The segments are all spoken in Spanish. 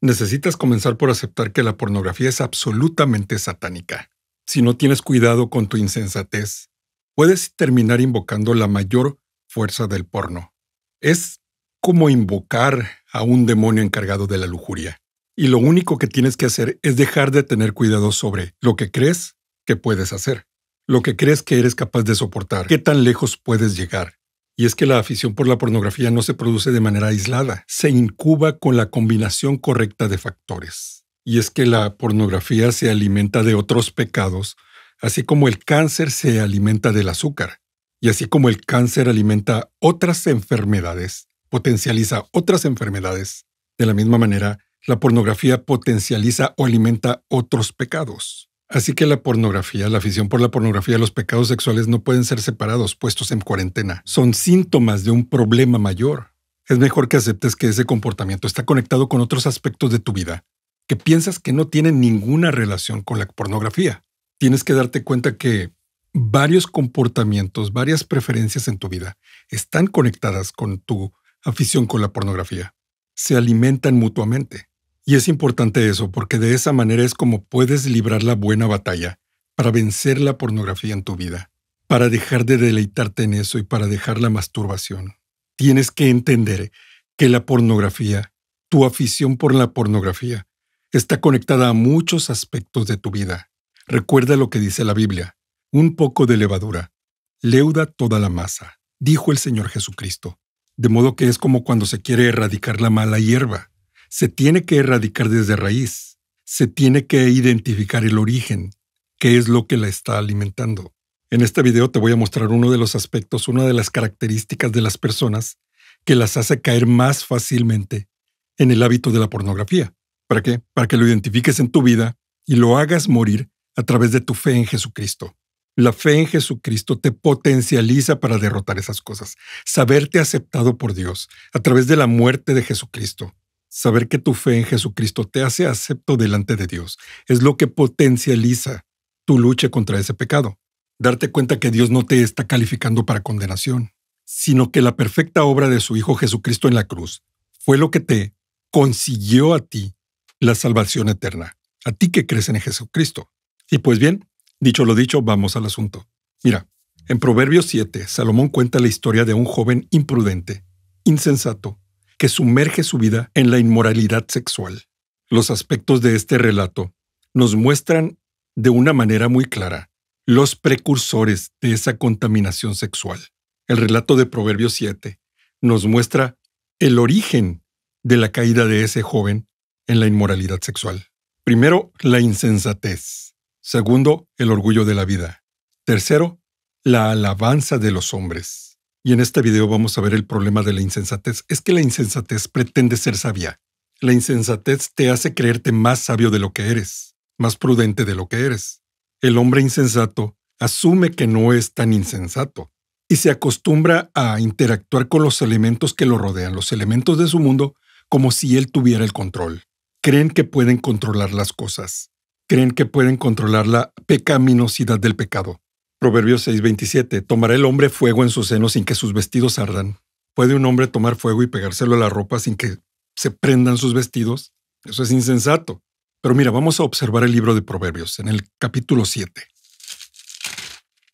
necesitas comenzar por aceptar que la pornografía es absolutamente satánica. Si no tienes cuidado con tu insensatez, puedes terminar invocando la mayor fuerza del porno. Es como invocar a un demonio encargado de la lujuria. Y lo único que tienes que hacer es dejar de tener cuidado sobre lo que crees que puedes hacer, lo que crees que eres capaz de soportar, qué tan lejos puedes llegar, y es que la afición por la pornografía no se produce de manera aislada, se incuba con la combinación correcta de factores. Y es que la pornografía se alimenta de otros pecados, así como el cáncer se alimenta del azúcar. Y así como el cáncer alimenta otras enfermedades, potencializa otras enfermedades, de la misma manera, la pornografía potencializa o alimenta otros pecados. Así que la pornografía, la afición por la pornografía, los pecados sexuales no pueden ser separados, puestos en cuarentena. Son síntomas de un problema mayor. Es mejor que aceptes que ese comportamiento está conectado con otros aspectos de tu vida que piensas que no tienen ninguna relación con la pornografía. Tienes que darte cuenta que varios comportamientos, varias preferencias en tu vida están conectadas con tu afición con la pornografía. Se alimentan mutuamente. Y es importante eso, porque de esa manera es como puedes librar la buena batalla, para vencer la pornografía en tu vida, para dejar de deleitarte en eso y para dejar la masturbación. Tienes que entender que la pornografía, tu afición por la pornografía, está conectada a muchos aspectos de tu vida. Recuerda lo que dice la Biblia, un poco de levadura, leuda toda la masa, dijo el Señor Jesucristo. De modo que es como cuando se quiere erradicar la mala hierba se tiene que erradicar desde raíz, se tiene que identificar el origen, qué es lo que la está alimentando. En este video te voy a mostrar uno de los aspectos, una de las características de las personas que las hace caer más fácilmente en el hábito de la pornografía. ¿Para qué? Para que lo identifiques en tu vida y lo hagas morir a través de tu fe en Jesucristo. La fe en Jesucristo te potencializa para derrotar esas cosas. Saberte aceptado por Dios a través de la muerte de Jesucristo Saber que tu fe en Jesucristo te hace acepto delante de Dios es lo que potencializa tu lucha contra ese pecado. Darte cuenta que Dios no te está calificando para condenación, sino que la perfecta obra de su Hijo Jesucristo en la cruz fue lo que te consiguió a ti la salvación eterna, a ti que crees en Jesucristo. Y pues bien, dicho lo dicho, vamos al asunto. Mira, en Proverbios 7, Salomón cuenta la historia de un joven imprudente, insensato, que sumerge su vida en la inmoralidad sexual. Los aspectos de este relato nos muestran de una manera muy clara los precursores de esa contaminación sexual. El relato de Proverbios 7 nos muestra el origen de la caída de ese joven en la inmoralidad sexual. Primero, la insensatez. Segundo, el orgullo de la vida. Tercero, la alabanza de los hombres. Y en este video vamos a ver el problema de la insensatez. Es que la insensatez pretende ser sabia. La insensatez te hace creerte más sabio de lo que eres, más prudente de lo que eres. El hombre insensato asume que no es tan insensato y se acostumbra a interactuar con los elementos que lo rodean, los elementos de su mundo, como si él tuviera el control. Creen que pueden controlar las cosas. Creen que pueden controlar la pecaminosidad del pecado. Proverbios 6:27. Tomará el hombre fuego en su seno sin que sus vestidos ardan. ¿Puede un hombre tomar fuego y pegárselo a la ropa sin que se prendan sus vestidos? Eso es insensato. Pero mira, vamos a observar el libro de Proverbios, en el capítulo 7.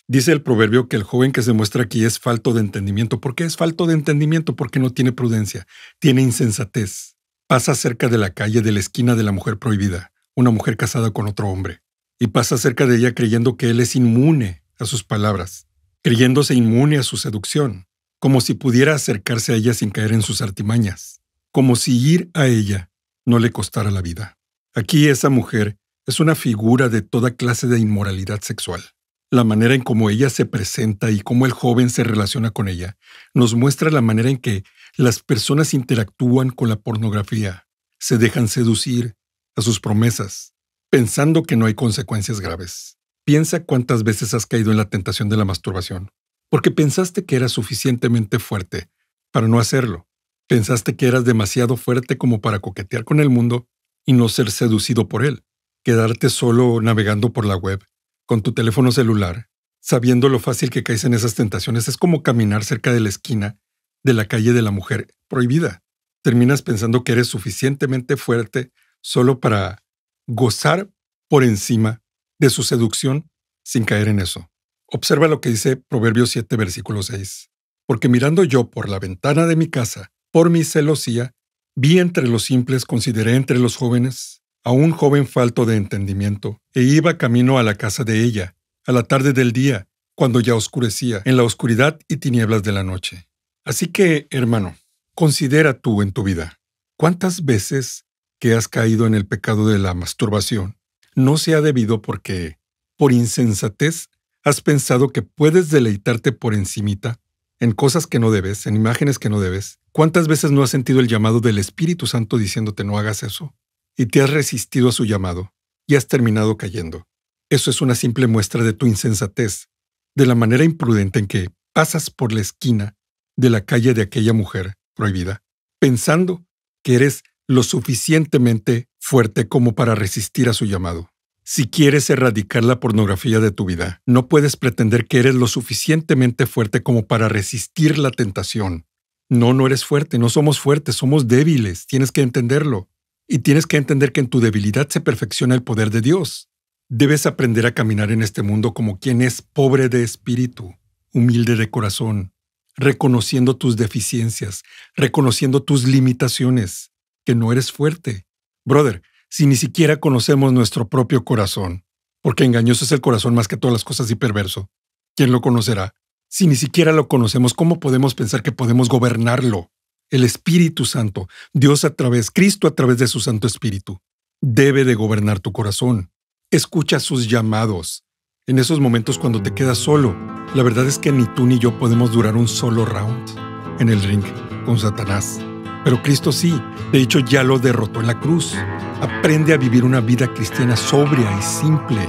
Dice el proverbio que el joven que se muestra aquí es falto de entendimiento. ¿Por qué es falto de entendimiento? Porque no tiene prudencia, tiene insensatez. Pasa cerca de la calle de la esquina de la mujer prohibida, una mujer casada con otro hombre, y pasa cerca de ella creyendo que él es inmune sus palabras, creyéndose inmune a su seducción, como si pudiera acercarse a ella sin caer en sus artimañas, como si ir a ella no le costara la vida. Aquí esa mujer es una figura de toda clase de inmoralidad sexual. La manera en cómo ella se presenta y cómo el joven se relaciona con ella nos muestra la manera en que las personas interactúan con la pornografía, se dejan seducir a sus promesas, pensando que no hay consecuencias graves. Piensa cuántas veces has caído en la tentación de la masturbación, porque pensaste que eras suficientemente fuerte para no hacerlo. Pensaste que eras demasiado fuerte como para coquetear con el mundo y no ser seducido por él. Quedarte solo navegando por la web, con tu teléfono celular, sabiendo lo fácil que caes en esas tentaciones, es como caminar cerca de la esquina de la calle de la mujer prohibida. Terminas pensando que eres suficientemente fuerte solo para gozar por encima de su seducción sin caer en eso. Observa lo que dice Proverbios 7, versículo 6. Porque mirando yo por la ventana de mi casa, por mi celosía, vi entre los simples, consideré entre los jóvenes, a un joven falto de entendimiento, e iba camino a la casa de ella, a la tarde del día, cuando ya oscurecía, en la oscuridad y tinieblas de la noche. Así que, hermano, considera tú en tu vida, ¿cuántas veces que has caído en el pecado de la masturbación, no se ha debido porque, por insensatez, has pensado que puedes deleitarte por encimita en cosas que no debes, en imágenes que no debes. ¿Cuántas veces no has sentido el llamado del Espíritu Santo diciéndote no hagas eso? Y te has resistido a su llamado y has terminado cayendo. Eso es una simple muestra de tu insensatez, de la manera imprudente en que pasas por la esquina de la calle de aquella mujer prohibida, pensando que eres lo suficientemente fuerte como para resistir a su llamado. Si quieres erradicar la pornografía de tu vida, no puedes pretender que eres lo suficientemente fuerte como para resistir la tentación. No, no eres fuerte, no somos fuertes, somos débiles, tienes que entenderlo. Y tienes que entender que en tu debilidad se perfecciona el poder de Dios. Debes aprender a caminar en este mundo como quien es pobre de espíritu, humilde de corazón, reconociendo tus deficiencias, reconociendo tus limitaciones, que no eres fuerte, Brother, si ni siquiera conocemos nuestro propio corazón, porque engañoso es el corazón más que todas las cosas y perverso, ¿quién lo conocerá? Si ni siquiera lo conocemos, ¿cómo podemos pensar que podemos gobernarlo? El Espíritu Santo, Dios a través, Cristo a través de su Santo Espíritu, debe de gobernar tu corazón. Escucha sus llamados. En esos momentos cuando te quedas solo, la verdad es que ni tú ni yo podemos durar un solo round en el ring con Satanás. Pero Cristo sí, de hecho ya lo derrotó en la cruz. Aprende a vivir una vida cristiana sobria y simple,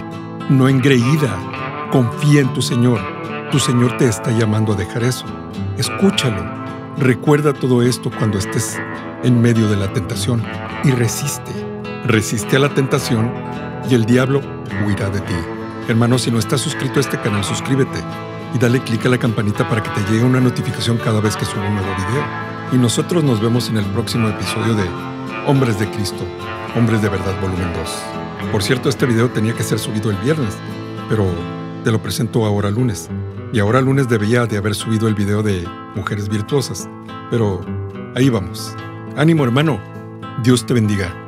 no engreída. Confía en tu Señor. Tu Señor te está llamando a dejar eso. Escúchalo. Recuerda todo esto cuando estés en medio de la tentación y resiste. Resiste a la tentación y el diablo huirá de ti. Hermano, si no estás suscrito a este canal, suscríbete y dale clic a la campanita para que te llegue una notificación cada vez que suba un nuevo video y nosotros nos vemos en el próximo episodio de Hombres de Cristo, Hombres de Verdad Volumen 2. Por cierto, este video tenía que ser subido el viernes, pero te lo presento ahora lunes. Y ahora lunes debía de haber subido el video de Mujeres Virtuosas, pero ahí vamos. Ánimo hermano, Dios te bendiga.